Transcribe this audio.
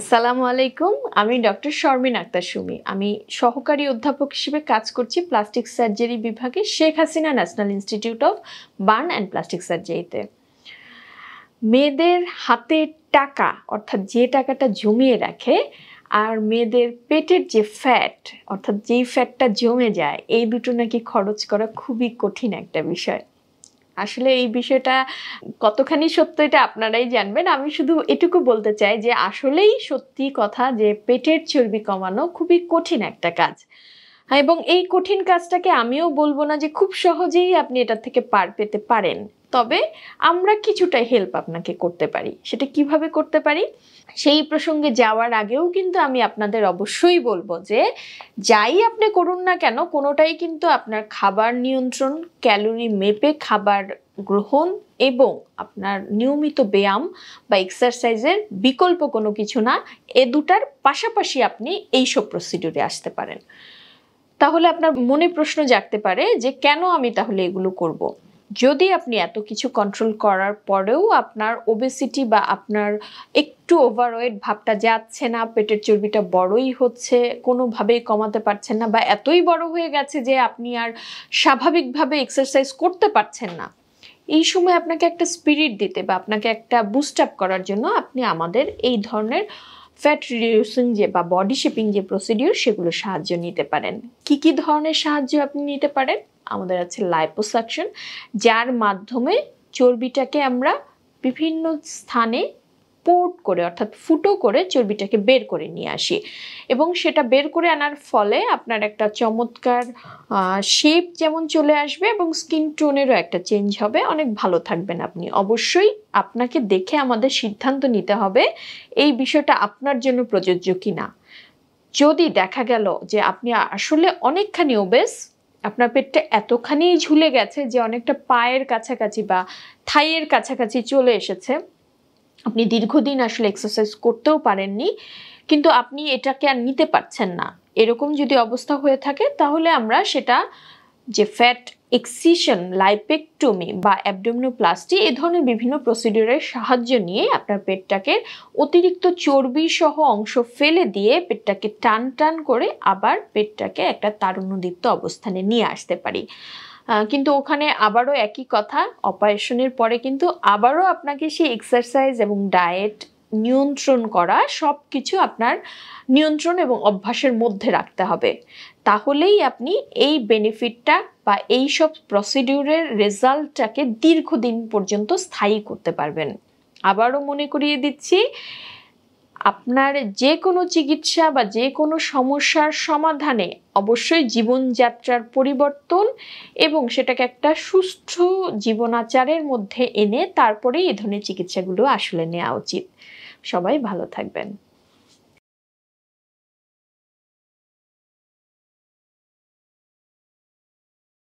আসসালামু আলাইকুম আমি ডক্টর শর্মিন আক্তার সুমি আমি সহকারী অধ্যাপক হিসেবে কাজ করছি প্লাস্টিক সার্জারি বিভাগে Sheikh Hasina national institute of burn and plastic সার্জারিতে মেয়েদের হাতে টাকা অর্থাৎ যে টাকাটা জমিয়ে রাখে আর মেয়েদের পেটের যে ফ্যাট অর্থাৎ যেই ফ্যাটটা জমে যায় এই দুটো নাকি খরচ করা খুবই কঠিন একটা বিষয় আসলে এই বিষয়টা কতখানি সত্য এটা আপনারাই জানবেন আমি শুধু এটুকু বলতে চাই যে আসলেই সত্যি কথা যে পেটের চর্বি কমানো খুবই কঠিন একটা কাজ হ্যাঁ, এবং এই কঠিন কাজটাকে আমিও বলবো না যে খুব সহজেই আপনি এটার থেকে পার পেতে পারেন তবে আমরা কিছুটা হেল্প আপনাকে করতে পারি সেটা কিভাবে করতে পারি সেই প্রসঙ্গে যাওয়ার আগেও কিন্তু আমি আপনাদের অবশ্যই বলবো যে যাই আপনি করুন না কেন কোনোটাই কিন্তু আপনার খাবার নিয়ন্ত্রণ ক্যালোরি মেপে খাবার গ্রহণ এবং আপনার নিয়মিত ব্যায়াম বা এক্সারসাইজের বিকল্প কোনো কিছু না এ দুটার পাশাপাশি আপনি এই সব প্রসিডিউরে আসতে পারেন তাহলে আপনার মনে প্রশ্ন জাগতে পারে যে কেন আমি তাহলে এগুলো করবো যদি আপনি এত কিছু কন্ট্রোল করার পরেও আপনার ওবেসিটি বা আপনার একটু ওভারওয়েট ভাবটা যাচ্ছে না পেটের চর্বিটা বড়ই হচ্ছে কোনোভাবেই কমাতে পারছেন না বা এতই বড় হয়ে গেছে যে আপনি আর স্বাভাবিকভাবে এক্সারসাইজ করতে পারছেন না এই সময় আপনাকে একটা স্পিরিট দিতে বা আপনাকে একটা বুস্ট আপ করার জন্য আপনি আমাদের এই ধরনের ফ্যাট রিডিউসিং যে বা বডি শেপিং যে প্রসিডিউর সেগুলো সাহায্য নিতে পারেন কি কি ধরনের সাহায্য আপনি নিতে পারেন আমাদের আছে লাইপোসাকশন যার মাধ্যমে চর্বিটাকে আমরা বিভিন্ন স্থানে স্পোর্ট করে অর্থাৎ ফুটো করে চর্বিটাকে বের করে নিয়ে আসি এবং সেটা বের করে আনার ফলে আপনার একটা চমৎকার শেপ যেমন চলে আসবে এবং স্কিন টোনেরও একটা চেঞ্জ হবে অনেক ভালো থাকবেন আপনি অবশ্যই আপনাকে দেখে আমাদের সিদ্ধান্ত নিতে হবে এই বিষয়টা আপনার জন্য প্রযোজ্য কি না যদি দেখা গেল যে আপনি আসলে অনেকখানি ওবেস আপনার পেটটা এতখানি ঝুলে গেছে যে অনেকটা পায়ের কাছাকাছি বা থাইয়ের কাছাকাছি চলে এসেছে আপনি দীর্ঘদিন আসলে এক্সারসাইজ করতেও পারেননি কিন্তু আপনি এটাকে আর নিতে পারছেন না এরকম যদি অবস্থা হয়ে থাকে তাহলে আমরা সেটা যে ফ্যাট এক্সিশন লাইপেকটোমি বা অ্যাবডোমিনোপ্লাস্টি এ ধরনের বিভিন্ন প্রসিডিউরের সাহায্য নিয়ে আপনার পেটটাকে অতিরিক্ত চর্বি সহ অংশ ফেলে দিয়ে পেটটাকে টান টান করে আবার পেটটাকে একটা তারুণ্যদীপ্ত অবস্থানে নিয়ে আসতে পারি কিন্তু ওখানে আবারও একই কথা অপারেশনের পরে কিন্তু আবারও আপনাকে সেই এক্সারসাইজ এবং ডায়েট নিয়ন্ত্রণ করা সব কিছু আপনার নিয়ন্ত্রণ এবং অভ্যাসের মধ্যে রাখতে হবে তাহলেই আপনি এই বেনিফিটটা বা এই সব প্রসিডিউরের রেজাল্টটাকে দীর্ঘদিন পর্যন্ত স্থায়ী করতে পারবেন আবারও মনে করিয়ে দিচ্ছি আপনার যে কোনো চিকিৎসা বা যে কোনো সমস্যার সমাধানে অবশ্যই জীবনযাত্রার পরিবর্তন এবং সেটাকে একটা সুস্থ জীবনাচারের মধ্যে এনে তারপরেই এ ধরনের চিকিৎসাগুলো আসলে নেওয়া উচিত সবাই ভালো থাকবেন